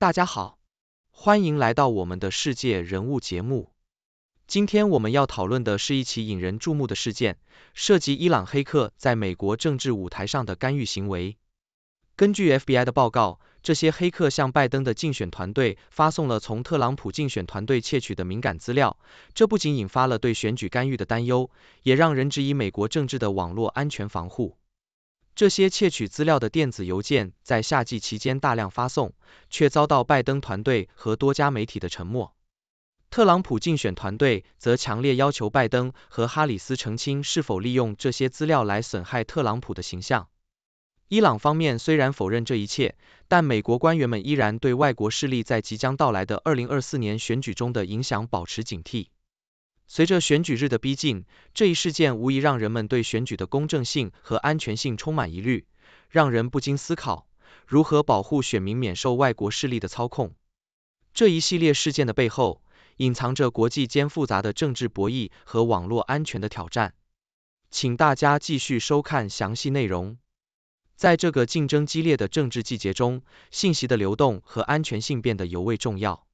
大家好，欢迎来到我们的世界人物节目。今天我们要讨论的是一起引人注目的事件，涉及伊朗黑客在美国政治舞台上的干预行为。根据 FBI 的报告，这些黑客向拜登的竞选团队发送了从特朗普竞选团队窃取的敏感资料，这不仅引发了对选举干预的担忧，也让人质疑美国政治的网络安全防护。这些窃取资料的电子邮件在夏季期间大量发送，却遭到拜登团队和多家媒体的沉默。特朗普竞选团队则强烈要求拜登和哈里斯澄清是否利用这些资料来损害特朗普的形象。伊朗方面虽然否认这一切，但美国官员们依然对外国势力在即将到来的二零二四年选举中的影响保持警惕。随着选举日的逼近，这一事件无疑让人们对选举的公正性和安全性充满疑虑，让人不禁思考如何保护选民免受外国势力的操控。这一系列事件的背后，隐藏着国际间复杂的政治博弈和网络安全的挑战。请大家继续收看详细内容。在这个竞争激烈的政治季节中，信息的流动和安全性变得尤为重要。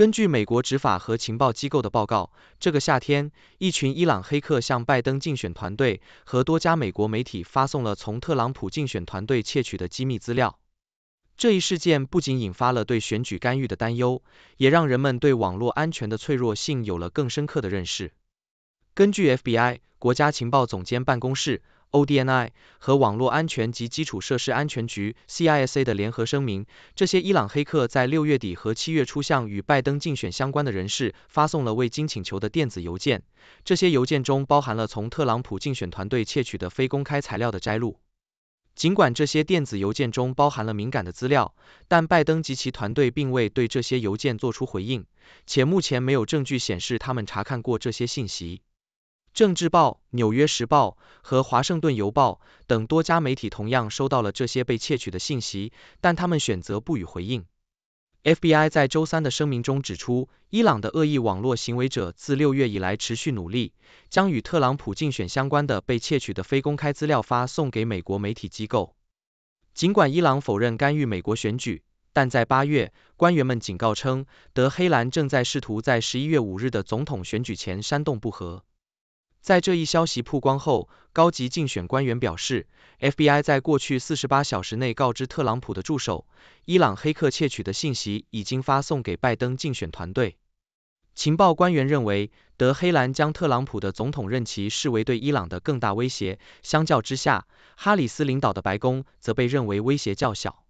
根据美国执法和情报机构的报告，这个夏天，一群伊朗黑客向拜登竞选团队和多家美国媒体发送了从特朗普竞选团队窃取的机密资料。这一事件不仅引发了对选举干预的担忧，也让人们对网络安全的脆弱性有了更深刻的认识。根据 FBI 国家情报总监办公室。ODNI 和网络安全及基础设施安全局 （CISA） 的联合声明：这些伊朗黑客在六月底和七月初向与拜登竞选相关的人士发送了未经请求的电子邮件。这些邮件中包含了从特朗普竞选团队窃取的非公开材料的摘录。尽管这些电子邮件中包含了敏感的资料，但拜登及其团队并未对这些邮件作出回应，且目前没有证据显示他们查看过这些信息。《政治报》、《纽约时报》和《华盛顿邮报》等多家媒体同样收到了这些被窃取的信息，但他们选择不予回应。FBI 在周三的声明中指出，伊朗的恶意网络行为者自六月以来持续努力，将与特朗普竞选相关的被窃取的非公开资料发送给美国媒体机构。尽管伊朗否认干预美国选举，但在八月，官员们警告称，德黑兰正在试图在十一月五日的总统选举前煽动不和。在这一消息曝光后，高级竞选官员表示，FBI 在过去48小时内告知特朗普的助手，伊朗黑客窃取的信息已经发送给拜登竞选团队。情报官员认为，德黑兰将特朗普的总统任期视为对伊朗的更大威胁。相较之下，哈里斯领导的白宫则被认为威胁较小。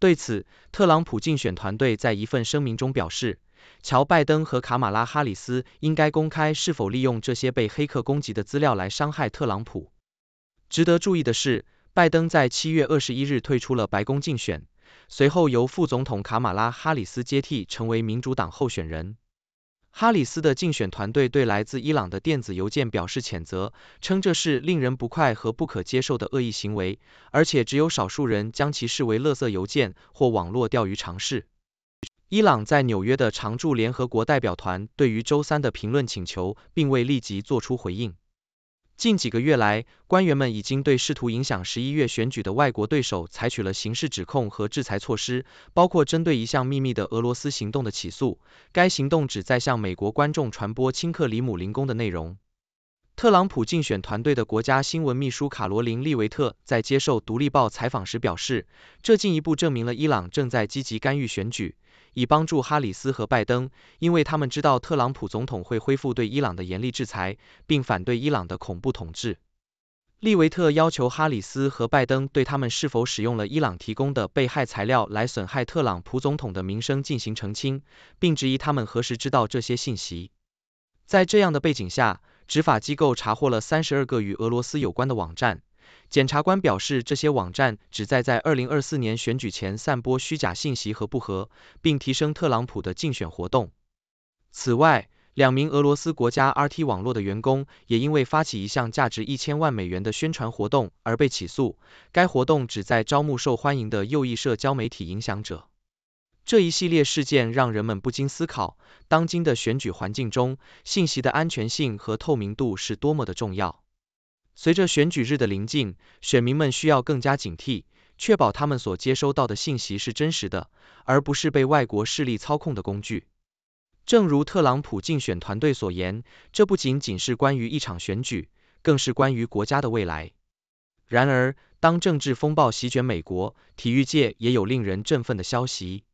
对此，特朗普竞选团队在一份声明中表示，乔·拜登和卡马拉·哈里斯应该公开是否利用这些被黑客攻击的资料来伤害特朗普。值得注意的是，拜登在七月二十一日退出了白宫竞选，随后由副总统卡马拉·哈里斯接替，成为民主党候选人。哈里斯的竞选团队对来自伊朗的电子邮件表示谴责，称这是令人不快和不可接受的恶意行为，而且只有少数人将其视为垃圾邮件或网络钓鱼尝试。伊朗在纽约的常驻联合国代表团对于周三的评论请求，并未立即作出回应。近几个月来，官员们已经对试图影响十一月选举的外国对手采取了刑事指控和制裁措施，包括针对一项秘密的俄罗斯行动的起诉。该行动旨在向美国观众传播亲克里姆林宫的内容。特朗普竞选团队的国家新闻秘书卡罗琳·利维特在接受《独立报》采访时表示，这进一步证明了伊朗正在积极干预选举。以帮助哈里斯和拜登，因为他们知道特朗普总统会恢复对伊朗的严厉制裁，并反对伊朗的恐怖统治。利维特要求哈里斯和拜登对他们是否使用了伊朗提供的被害材料来损害特朗普总统的名声进行澄清，并质疑他们何时知道这些信息。在这样的背景下，执法机构查获了三十二个与俄罗斯有关的网站。检察官表示，这些网站旨在在二零二四年选举前散播虚假信息和不和，并提升特朗普的竞选活动。此外，两名俄罗斯国家 RT 网络的员工也因为发起一项价值一千万美元的宣传活动而被起诉，该活动旨在招募受欢迎的右翼社交媒体影响者。这一系列事件让人们不禁思考，当今的选举环境中，信息的安全性和透明度是多么的重要。随着选举日的临近，选民们需要更加警惕，确保他们所接收到的信息是真实的，而不是被外国势力操控的工具。正如特朗普竞选团队所言，这不仅仅是关于一场选举，更是关于国家的未来。然而，当政治风暴席卷美国，体育界也有令人振奋的消息。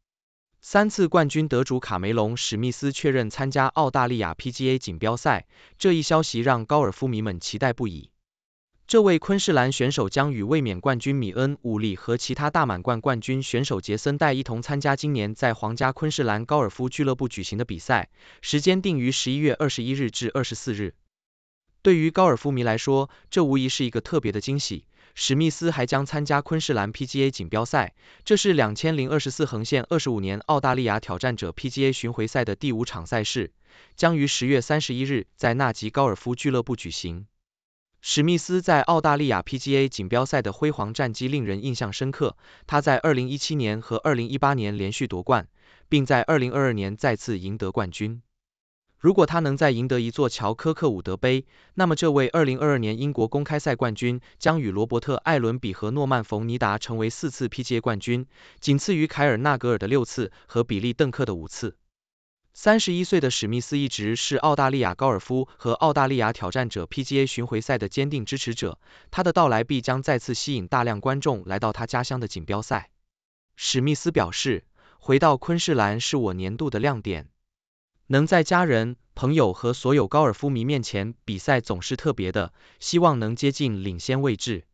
三次冠军得主卡梅隆·史密斯确认参加澳大利亚 PGA 锦标赛，这一消息让高尔夫迷们期待不已。这位昆士兰选手将与卫冕冠军米恩·伍利和其他大满贯冠军选手杰森·戴一同参加今年在皇家昆士兰高尔夫俱乐部举行的比赛，时间定于十一月二十一日至二十四日。对于高尔夫迷来说，这无疑是一个特别的惊喜。史密斯还将参加昆士兰 PGA 锦标赛，这是两千零二十四横线二十五年澳大利亚挑战者 PGA 巡回赛的第五场赛事，将于十月三十一日在纳吉高尔夫俱乐部举行。史密斯在澳大利亚 PGA 锦标赛的辉煌战绩令人印象深刻。他在2017年和2018年连续夺冠，并在2022年再次赢得冠军。如果他能再赢得一座乔科克伍德杯，那么这位2022年英国公开赛冠军将与罗伯特·艾伦比和诺曼·冯尼达成为四次 PGA 冠军，仅次于凯尔·纳格尔的六次和比利·邓克的五次。三十一岁的史密斯一直是澳大利亚高尔夫和澳大利亚挑战者 PGA 巡回赛的坚定支持者，他的到来必将再次吸引大量观众来到他家乡的锦标赛。史密斯表示，回到昆士兰是我年度的亮点，能在家人、朋友和所有高尔夫迷面前比赛总是特别的，希望能接近领先位置。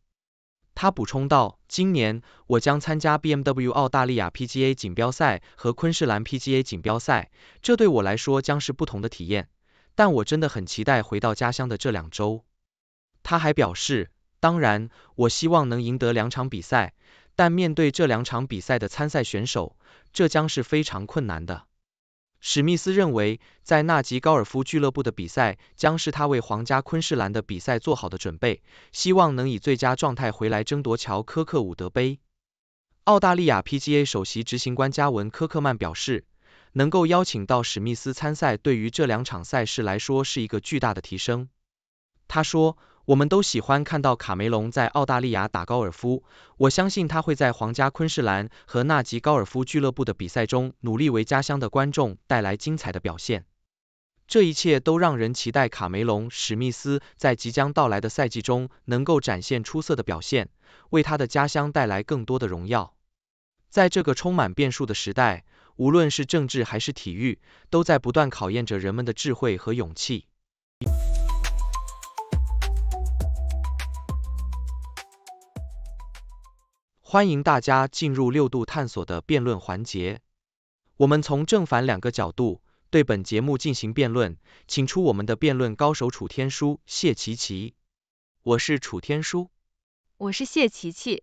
他补充道：“今年我将参加 BMW 澳大利亚 PGA 锦标赛和昆士兰 PGA 锦标赛，这对我来说将是不同的体验。但我真的很期待回到家乡的这两周。”他还表示：“当然，我希望能赢得两场比赛，但面对这两场比赛的参赛选手，这将是非常困难的。”史密斯认为，在纳吉高尔夫俱乐部的比赛将是他为皇家昆士兰的比赛做好的准备，希望能以最佳状态回来争夺乔科克伍德杯。澳大利亚 PGA 首席执行官加文科克曼表示，能够邀请到史密斯参赛，对于这两场赛事来说是一个巨大的提升。他说。我们都喜欢看到卡梅隆在澳大利亚打高尔夫，我相信他会在皇家昆士兰和纳吉高尔夫俱乐部的比赛中努力为家乡的观众带来精彩的表现。这一切都让人期待卡梅隆史密斯在即将到来的赛季中能够展现出色的表现，为他的家乡带来更多的荣耀。在这个充满变数的时代，无论是政治还是体育，都在不断考验着人们的智慧和勇气。欢迎大家进入六度探索的辩论环节，我们从正反两个角度对本节目进行辩论，请出我们的辩论高手楚天舒、谢琪琪。我是楚天舒，我是谢琪琪。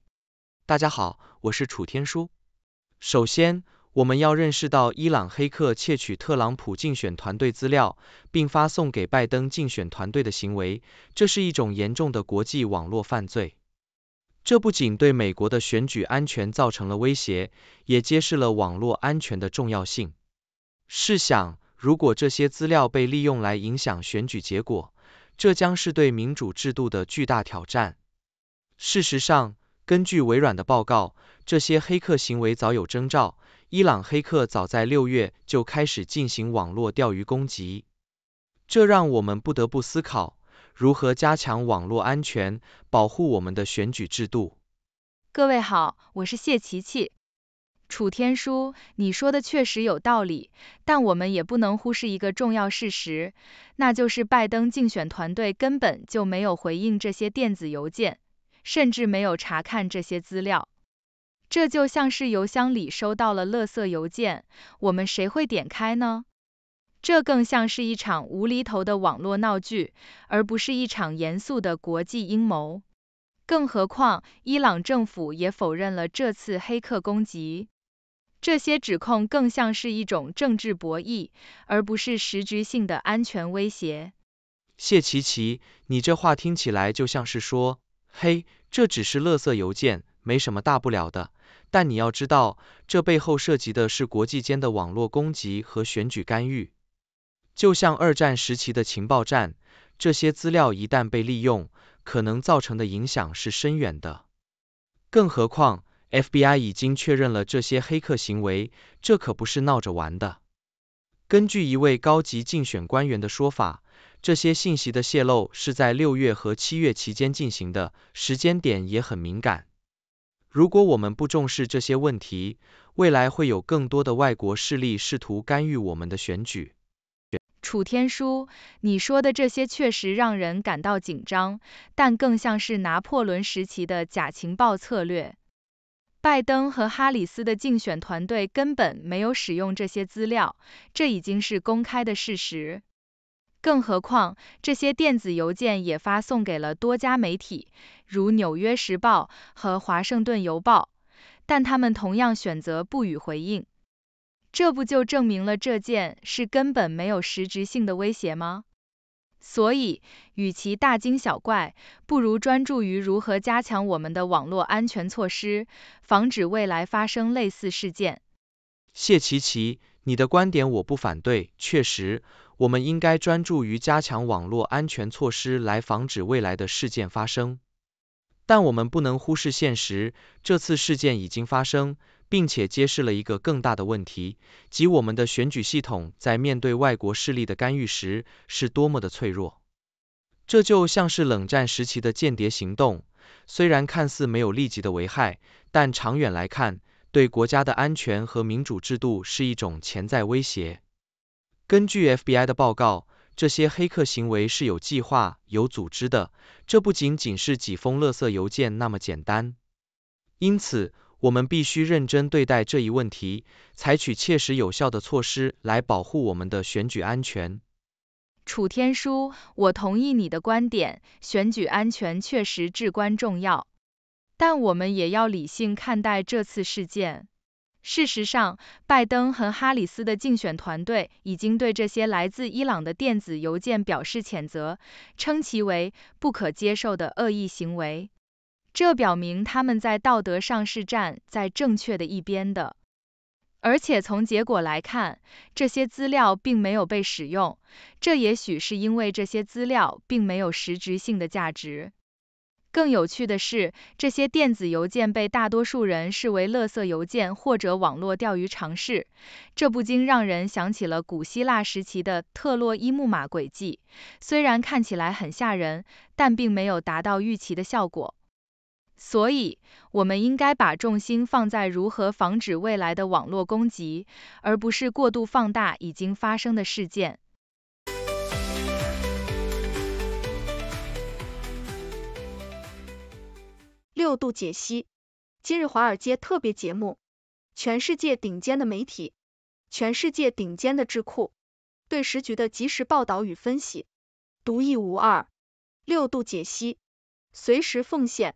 大家好，我是楚天舒。首先，我们要认识到伊朗黑客窃取特朗普竞选团队资料，并发送给拜登竞选团队的行为，这是一种严重的国际网络犯罪。这不仅对美国的选举安全造成了威胁，也揭示了网络安全的重要性。试想，如果这些资料被利用来影响选举结果，这将是对民主制度的巨大挑战。事实上，根据微软的报告，这些黑客行为早有征兆，伊朗黑客早在六月就开始进行网络钓鱼攻击，这让我们不得不思考。如何加强网络安全，保护我们的选举制度？各位好，我是谢琪琪。楚天舒，你说的确实有道理，但我们也不能忽视一个重要事实，那就是拜登竞选团队根本就没有回应这些电子邮件，甚至没有查看这些资料。这就像是邮箱里收到了垃圾邮件，我们谁会点开呢？这更像是一场无厘头的网络闹剧，而不是一场严肃的国际阴谋。更何况，伊朗政府也否认了这次黑客攻击。这些指控更像是一种政治博弈，而不是实质性的安全威胁。谢奇奇，你这话听起来就像是说，嘿，这只是垃圾邮件，没什么大不了的。但你要知道，这背后涉及的是国际间的网络攻击和选举干预。就像二战时期的情报站，这些资料一旦被利用，可能造成的影响是深远的。更何况，FBI 已经确认了这些黑客行为，这可不是闹着玩的。根据一位高级竞选官员的说法，这些信息的泄露是在六月和七月期间进行的，时间点也很敏感。如果我们不重视这些问题，未来会有更多的外国势力试图干预我们的选举。楚天舒，你说的这些确实让人感到紧张，但更像是拿破仑时期的假情报策略。拜登和哈里斯的竞选团队根本没有使用这些资料，这已经是公开的事实。更何况，这些电子邮件也发送给了多家媒体，如《纽约时报》和《华盛顿邮报》，但他们同样选择不予回应。这不就证明了这件事根本没有实质性的威胁吗？所以，与其大惊小怪，不如专注于如何加强我们的网络安全措施，防止未来发生类似事件。谢奇奇，你的观点我不反对，确实，我们应该专注于加强网络安全措施来防止未来的事件发生。但我们不能忽视现实，这次事件已经发生。并且揭示了一个更大的问题，即我们的选举系统在面对外国势力的干预时是多么的脆弱。这就像是冷战时期的间谍行动，虽然看似没有立即的危害，但长远来看，对国家的安全和民主制度是一种潜在威胁。根据 FBI 的报告，这些黑客行为是有计划、有组织的，这不仅仅是几封垃圾邮件那么简单。因此，我们必须认真对待这一问题，采取切实有效的措施来保护我们的选举安全。楚天舒，我同意你的观点，选举安全确实至关重要。但我们也要理性看待这次事件。事实上，拜登和哈里斯的竞选团队已经对这些来自伊朗的电子邮件表示谴责，称其为不可接受的恶意行为。这表明他们在道德上是站在正确的一边的，而且从结果来看，这些资料并没有被使用。这也许是因为这些资料并没有实质性的价值。更有趣的是，这些电子邮件被大多数人视为垃圾邮件或者网络钓鱼尝试，这不禁让人想起了古希腊时期的特洛伊木马诡计。虽然看起来很吓人，但并没有达到预期的效果。所以，我们应该把重心放在如何防止未来的网络攻击，而不是过度放大已经发生的事件。六度解析，今日华尔街特别节目，全世界顶尖的媒体，全世界顶尖的智库，对时局的及时报道与分析，独一无二。六度解析，随时奉献。